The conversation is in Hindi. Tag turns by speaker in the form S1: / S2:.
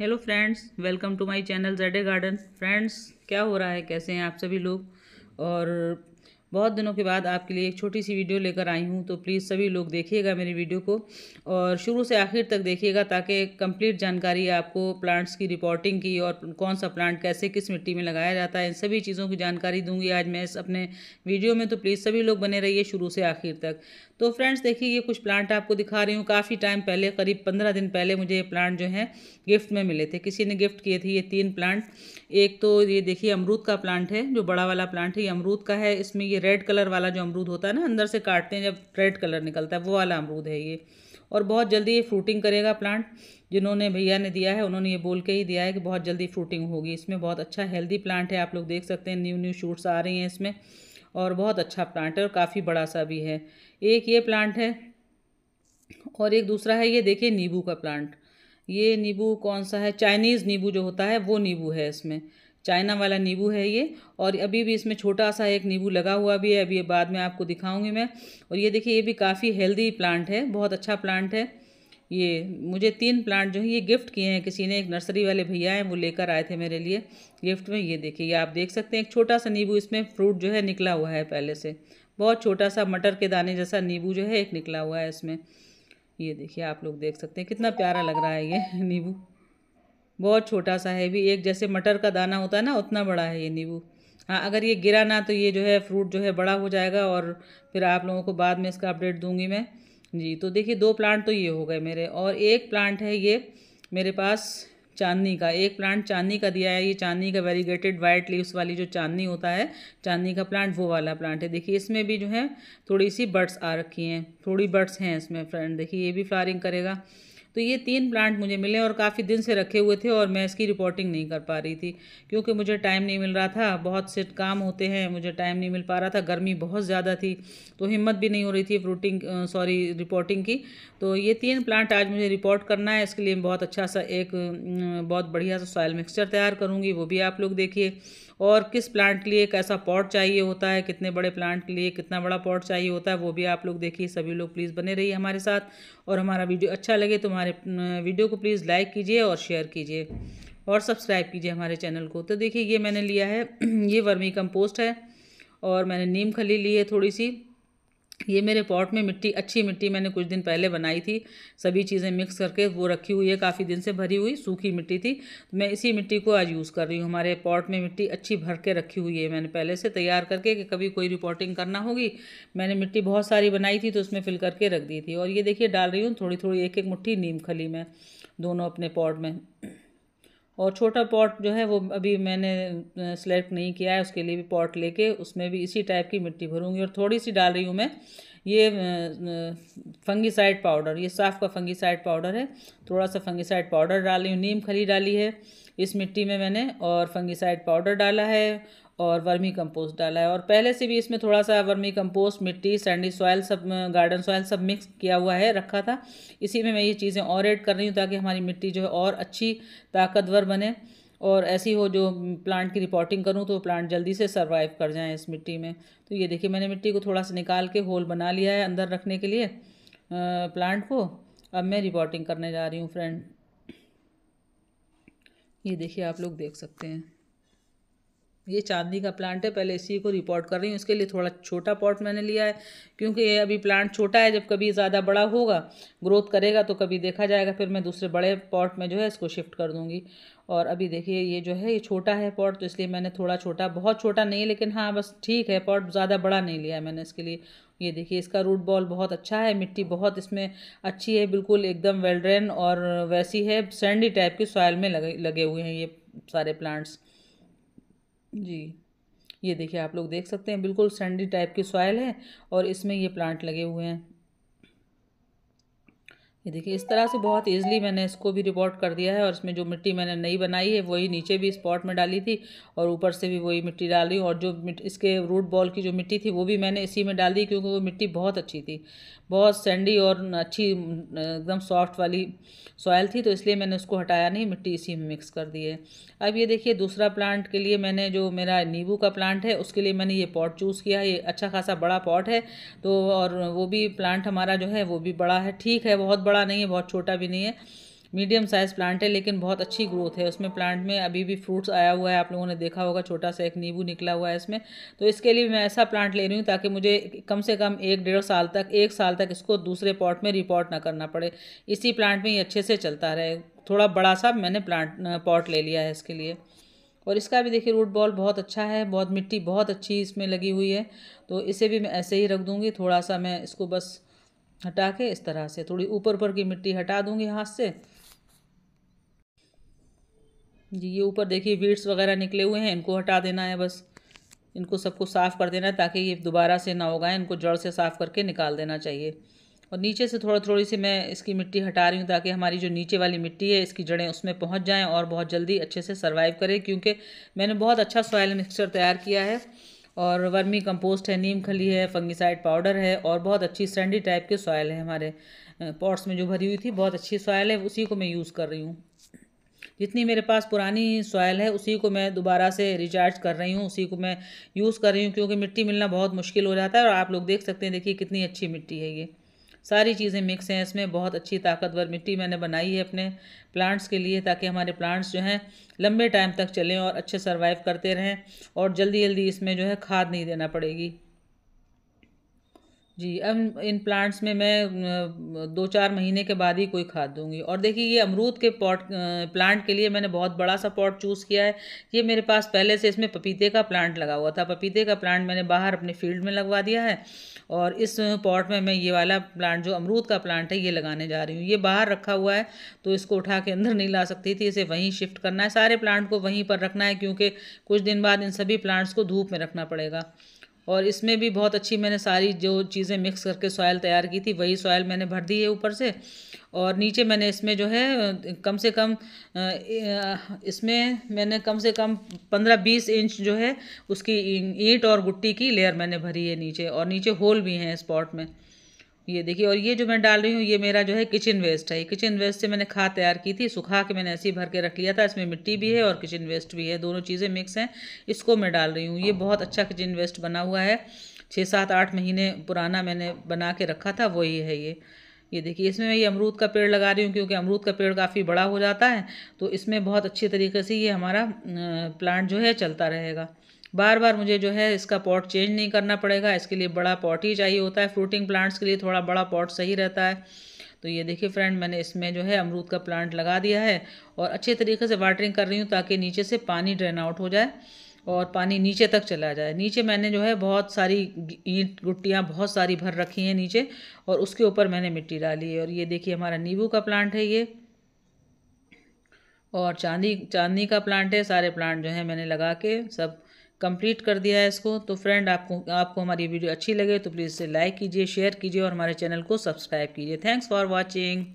S1: hello friends welcome to my channel जडे गार्डन फ्रेंड्स क्या हो रहा है कैसे हैं आप सभी लोग और बहुत दिनों के बाद आपके लिए एक छोटी सी वीडियो लेकर आई हूँ तो प्लीज़ सभी लोग देखिएगा मेरी वीडियो को और शुरू से आखिर तक देखिएगा ताकि कंप्लीट जानकारी आपको प्लांट्स की रिपोर्टिंग की और कौन सा प्लांट कैसे किस मिट्टी में लगाया जाता है इन सभी चीज़ों की जानकारी दूंगी आज मैं इस अपने वीडियो में तो प्लीज़ सभी लोग बने रहिए शुरू से आखिर तक तो फ्रेंड्स देखिए ये कुछ प्लांट आपको दिखा रही हूँ काफ़ी टाइम पहले करीब पंद्रह दिन पहले मुझे ये प्लांट जो है गिफ्ट में मिले थे किसी ने गिफ्ट किए थे ये तीन प्लांट एक तो ये देखिए अमरूद का प्लांट है जो बड़ा वाला प्लांट है ये अमरूद का है इसमें ये रेड कलर वाला जो अमरूद होता है ना अंदर से काटते हैं जब रेड कलर निकलता है वो वाला अमरूद है ये और बहुत जल्दी ये फ्रूटिंग करेगा प्लांट जिन्होंने भैया ने दिया है उन्होंने ये बोल के ही दिया है कि बहुत जल्दी फ्रूटिंग होगी इसमें बहुत अच्छा हेल्दी प्लांट है आप लोग देख सकते हैं न्यू न्यू शूट्स आ रही हैं इसमें और बहुत अच्छा प्लांट है और काफ़ी बड़ा सा भी है एक ये प्लांट है और एक दूसरा है ये देखिए नींबू का प्लांट ये नींबू कौन सा है चाइनीज़ नींबू जो होता है वो नींबू है इसमें चाइना वाला नींबू है ये और अभी भी इसमें छोटा सा एक नींबू लगा हुआ भी है अभी बाद में आपको दिखाऊंगी मैं और ये देखिए ये भी काफ़ी हेल्दी प्लांट है बहुत अच्छा प्लांट है ये मुझे तीन प्लांट जो है ये गिफ्ट किए हैं किसी ने एक नर्सरी वाले भैया हैं वो लेकर आए थे मेरे लिए गिफ्ट में ये देखिए ये आप देख सकते हैं एक छोटा सा नींबू इसमें फ्रूट जो है निकला हुआ है पहले से बहुत छोटा सा मटर के दाने जैसा नींबू जो है एक निकला हुआ है इसमें ये देखिए आप लोग देख सकते हैं कितना प्यारा लग रहा है ये नींबू बहुत छोटा सा है भी एक जैसे मटर का दाना होता है ना उतना बड़ा है ये नींबू हाँ अगर ये गिरा ना तो ये जो है फ्रूट जो है बड़ा हो जाएगा और फिर आप लोगों को बाद में इसका अपडेट दूंगी मैं जी तो देखिए दो प्लांट तो ये हो गए मेरे और एक प्लांट है ये मेरे पास चांदनी का एक प्लांट चांदनी का दिया है ये चांदनी का वेरीगेटेड वाइट लीव्स वाली जो चांदनी होता है चांदनी का प्लांट वो वाला प्लांट है देखिए इसमें भी जो है थोड़ी सी बर्ड्स आ रखी हैं थोड़ी बर्ड्स हैं इसमें फ्रेंड देखिए ये भी फ्लारिंग करेगा तो ये तीन प्लांट मुझे मिले और काफ़ी दिन से रखे हुए थे और मैं इसकी रिपोर्टिंग नहीं कर पा रही थी क्योंकि मुझे टाइम नहीं मिल रहा था बहुत से काम होते हैं मुझे टाइम नहीं मिल पा रहा था गर्मी बहुत ज़्यादा थी तो हिम्मत भी नहीं हो रही थी फ्रूटिंग सॉरी रिपोर्टिंग की तो ये तीन प्लांट आज मुझे रिपोर्ट करना है इसके लिए बहुत अच्छा सा एक बहुत बढ़िया सा सॉयल मिक्सचर तैयार करूँगी वो भी आप लोग देखिए और किस प्लांट के लिए कैसा पॉट चाहिए होता है कितने बड़े प्लांट के लिए कितना बड़ा पॉट चाहिए होता है वो भी आप लोग देखिए सभी लोग प्लीज़ बने रहिए हमारे साथ और हमारा वीडियो अच्छा लगे तो हमारे वीडियो अं, को प्लीज़ लाइक कीजिए और शेयर कीजिए और सब्सक्राइब कीजिए हमारे चैनल को तो देखिए ये मैंने लिया है ये वर्मी कंपोस्ट है और मैंने नीम खली ली है थोड़ी सी ये मेरे पॉट में मिट्टी अच्छी मिट्टी मैंने कुछ दिन पहले बनाई थी सभी चीज़ें मिक्स करके वो रखी हुई है काफ़ी दिन से भरी हुई सूखी मिट्टी थी मैं इसी मिट्टी को आज यूज़ कर रही हूँ हमारे पॉट में मिट्टी अच्छी भर के रखी हुई है मैंने पहले से तैयार करके कि कभी कोई रिपोर्टिंग करना होगी मैंने मिट्टी बहुत सारी बनाई थी तो उसमें फिल करके रख दी थी और ये देखिए डाल रही हूँ थोड़ी थोड़ी एक एक मुठ्ठी नीम खली में दोनों अपने पॉट में और छोटा पॉट जो है वो अभी मैंने सेलेक्ट नहीं किया है उसके लिए भी पॉट लेके उसमें भी इसी टाइप की मिट्टी भरूंगी और थोड़ी सी डाल रही हूँ मैं ये फंगीसाइड पाउडर ये साफ़ का फंगीसाइड पाउडर है थोड़ा सा फंगीसाइड पाउडर डाल रही हूँ नीम खली डाली है इस मिट्टी में मैंने और फंगीसाइड पाउडर डाला है और वर्मी कंपोस्ट डाला है और पहले से भी इसमें थोड़ा सा वर्मी कंपोस्ट मिट्टी सैंडी सॉयल सब गार्डन सॉयल सब मिक्स किया हुआ है रखा था इसी में मैं ये चीज़ें और ऐड कर रही हूँ ताकि हमारी मिट्टी जो है और अच्छी ताकतवर बने और ऐसी हो जो प्लांट की रिपोर्टिंग करूँ तो प्लांट जल्दी से सर्वाइव कर जाएँ इस मिट्टी में तो ये देखिए मैंने मिट्टी को थोड़ा सा निकाल के होल बना लिया है अंदर रखने के लिए प्लांट को अब मैं रिपोर्टिंग करने जा रही हूँ फ्रेंड ये देखिए आप लोग देख सकते हैं ये चांदनी का प्लांट है पहले इसी को रिपोर्ट कर रही हूँ इसके लिए थोड़ा छोटा पॉट मैंने लिया है क्योंकि ये अभी प्लांट छोटा है जब कभी ज़्यादा बड़ा होगा ग्रोथ करेगा तो कभी देखा जाएगा फिर मैं दूसरे बड़े पॉट में जो है इसको शिफ्ट कर दूँगी और अभी देखिए ये जो है ये छोटा है पॉट तो इसलिए मैंने थोड़ा छोटा बहुत छोटा नहीं लेकिन हाँ बस ठीक है पॉट ज़्यादा बड़ा नहीं लिया है मैंने इसके लिए ये देखिए इसका रूट बॉल बहुत अच्छा है मिट्टी बहुत इसमें अच्छी है बिल्कुल एकदम वेल ड्रेन और वैसी है सैंडी टाइप की सॉयल में लगे लगे हुए हैं ये सारे प्लांट्स जी ये देखिए आप लोग देख सकते हैं बिल्कुल सैंडी टाइप की सॉयल है और इसमें ये प्लांट लगे हुए हैं ये देखिए इस तरह से बहुत ईजिली मैंने इसको भी रिपोर्ट कर दिया है और इसमें जो मिट्टी मैंने नई बनाई है वही नीचे भी इस पॉट में डाली थी और ऊपर से भी वही मिट्टी डाली और जो इसके रूट बॉल की जो मिट्टी थी वो भी मैंने इसी में डाल दी क्योंकि वो मिट्टी बहुत अच्छी थी बहुत सैंडी और अच्छी एकदम सॉफ्ट वाली सॉयल थी तो इसलिए मैंने उसको हटाया नहीं मिट्टी इसी में मिक्स कर दी है अब ये देखिए दूसरा प्लांट के लिए मैंने जो मेरा नींबू का प्लांट है उसके लिए मैंने ये पॉट चूज़ किया ये अच्छा खासा बड़ा पॉट है तो और वो भी प्लांट हमारा जो है वो भी बड़ा है ठीक है बहुत बड़ा बड़ा नहीं है बहुत छोटा भी नहीं है मीडियम साइज़ प्लांट है लेकिन बहुत अच्छी ग्रोथ है उसमें प्लांट में अभी भी फ्रूट्स आया हुआ है आप लोगों ने देखा होगा छोटा सा एक नींबू निकला हुआ है इसमें तो इसके लिए मैं ऐसा प्लांट ले रही हूँ ताकि मुझे कम से कम एक डेढ़ साल तक एक साल तक इसको दूसरे पॉट में रिपोर्ट ना करना पड़े इसी प्लांट में ये अच्छे से चलता रहे थोड़ा बड़ा सा मैंने प्लांट पॉट ले लिया है इसके लिए और इसका भी देखिए रूट बॉल बहुत अच्छा है बहुत मिट्टी बहुत अच्छी इसमें लगी हुई है तो इसे भी मैं ऐसे ही रख दूँगी थोड़ा सा मैं इसको बस हटा के इस तरह से थोड़ी ऊपर ऊपर की मिट्टी हटा दूंगी हाथ से जी ये ऊपर देखिए वीड्स वगैरह निकले हुए हैं इनको हटा देना है बस इनको सबको साफ़ कर देना है ताकि ये दोबारा से ना होगा इनको जड़ से साफ़ करके निकाल देना चाहिए और नीचे से थोड़ा थोड़ी सी मैं इसकी मिट्टी हटा रही हूँ ताकि हमारी जो नीचे वाली मिट्टी है इसकी जड़ें उसमें पहुँच जाएँ और बहुत जल्दी अच्छे से सर्वाइव करें क्योंकि मैंने बहुत अच्छा सॉयल मिक्सचर तैयार किया है और वर्मी कंपोस्ट है नीम खली है फंगिसाइड पाउडर है और बहुत अच्छी सैंडी टाइप के सॉयल है हमारे पॉट्स में जो भरी हुई थी बहुत अच्छी सॉयल है उसी को मैं यूज़ कर रही हूँ जितनी मेरे पास पुरानी सॉयल है उसी को मैं दोबारा से रिचार्ज कर रही हूँ उसी को मैं यूज़ कर रही हूँ क्योंकि मिट्टी मिलना बहुत मुश्किल हो जाता है और आप लोग देख सकते हैं देखिए कितनी अच्छी मिट्टी है ये सारी चीज़ें मिक्स हैं इसमें बहुत अच्छी ताकतवर मिट्टी मैंने बनाई है अपने प्लांट्स के लिए ताकि हमारे प्लांट्स जो हैं लंबे टाइम तक चलें और अच्छे सर्वाइव करते रहें और जल्दी जल्दी इसमें जो है खाद नहीं देना पड़ेगी जी अब इन प्लांट्स में मैं दो चार महीने के बाद ही कोई खाद दूंगी और देखिए ये अमरूद के पॉट प्लांट के लिए मैंने बहुत बड़ा सा पॉट चूज़ किया है ये मेरे पास पहले से इसमें पपीते का प्लांट लगा हुआ था पपीते का प्लांट मैंने बाहर अपने फील्ड में लगवा दिया है और इस पॉट में मैं ये वाला प्लांट जो अमरूद का प्लांट है ये लगाने जा रही हूँ ये बाहर रखा हुआ है तो इसको उठा के अंदर नहीं ला सकती थी इसे वहीं शिफ्ट करना है सारे प्लांट को वहीं पर रखना है क्योंकि कुछ दिन बाद इन सभी प्लांट्स को धूप में रखना पड़ेगा और इसमें भी बहुत अच्छी मैंने सारी जो चीज़ें मिक्स करके सॉयल तैयार की थी वही सॉयल मैंने भर दी है ऊपर से और नीचे मैंने इसमें जो है कम से कम इसमें मैंने कम से कम पंद्रह बीस इंच जो है उसकी ईंट और गुट्टी की लेयर मैंने भरी है नीचे और नीचे होल भी हैं स्पॉट में ये देखिए और ये जो मैं डाल रही हूँ ये मेरा जो है किचन वेस्ट है किचन वेस्ट से मैंने खाद तैयार की थी सुखा के मैंने ऐसे भर के रख लिया था इसमें मिट्टी भी है और किचन वेस्ट भी है दोनों चीज़ें मिक्स हैं इसको मैं डाल रही हूँ ये बहुत अच्छा किचन वेस्ट बना हुआ है छः सात आठ महीने पुराना मैंने बना के रखा था वही है ये ये देखिए इसमें मैं ये अमरूद का पेड़ लगा रही हूँ क्योंकि अमरूद का पेड़ काफ़ी बड़ा हो जाता है तो इसमें बहुत अच्छे तरीके से ये हमारा प्लांट जो है चलता रहेगा बार बार मुझे जो है इसका पॉट चेंज नहीं करना पड़ेगा इसके लिए बड़ा पॉट ही चाहिए होता है फ्रूटिंग प्लांट्स के लिए थोड़ा बड़ा पॉट सही रहता है तो ये देखिए फ्रेंड मैंने इसमें जो है अमरूद का प्लांट लगा दिया है और अच्छे तरीके से वाटरिंग कर रही हूँ ताकि नीचे से पानी ड्रेन आउट हो जाए और पानी नीचे तक चला जाए नीचे मैंने जो है बहुत सारी ईंट गुट्टियाँ बहुत सारी भर रखी हैं नीचे और उसके ऊपर मैंने मिट्टी डाली है और ये देखिए हमारा नींबू का प्लांट है ये और चांदी चांदनी का प्लांट है सारे प्लांट जो है मैंने लगा के सब कंप्लीट कर दिया है इसको तो फ्रेंड आपको आपको हमारी वीडियो अच्छी लगे तो प्लीज़ इसे लाइक कीजिए शेयर कीजिए और हमारे चैनल को सब्सक्राइब कीजिए थैंक्स फॉर वॉचिंग